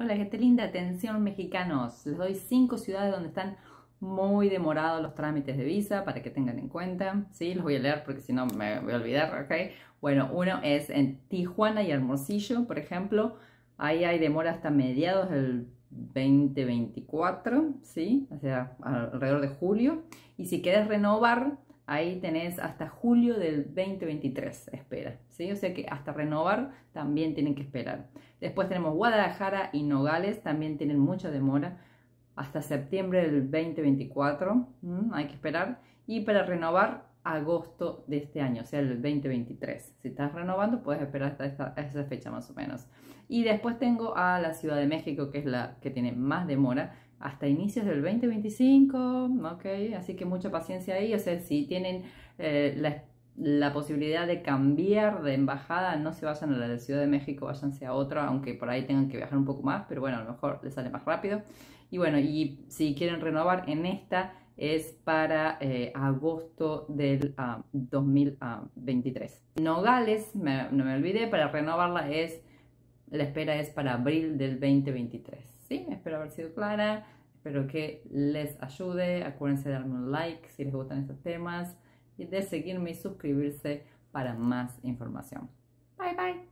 Hola gente linda, atención mexicanos. Les doy cinco ciudades donde están muy demorados los trámites de visa para que tengan en cuenta. Sí, los voy a leer porque si no me voy a olvidar, ¿ok? Bueno, uno es en Tijuana y Hermosillo, por ejemplo. Ahí hay demora hasta mediados del 2024, ¿sí? O sea, alrededor de julio. Y si quieres renovar, Ahí tenés hasta julio del 2023, espera. ¿sí? O sea que hasta renovar también tienen que esperar. Después tenemos Guadalajara y Nogales, también tienen mucha demora, hasta septiembre del 2024, hay que esperar. Y para renovar, agosto de este año, o sea, el 2023. Si estás renovando, puedes esperar hasta esa fecha más o menos. Y después tengo a la Ciudad de México, que es la que tiene más demora, hasta inicios del 2025, ok, así que mucha paciencia ahí, o sea, si tienen eh, la, posibilidad de cambiar de embajada, no se vayan a la de Ciudad de México, váyanse a otra, aunque por ahí tengan que viajar un poco más, pero bueno, a lo mejor les sale más rápido. Y bueno, y si quieren renovar en esta, es para eh, agosto del 2023. Ah, Nogales, no me olvidé, para renovarla es, la espera es para abril del 2023. ¿sí? Espero haber sido clara, espero que les ayude. Acuérdense de darme un like si les gustan estos temas y de seguirme y suscribirse para más información. Bye bye.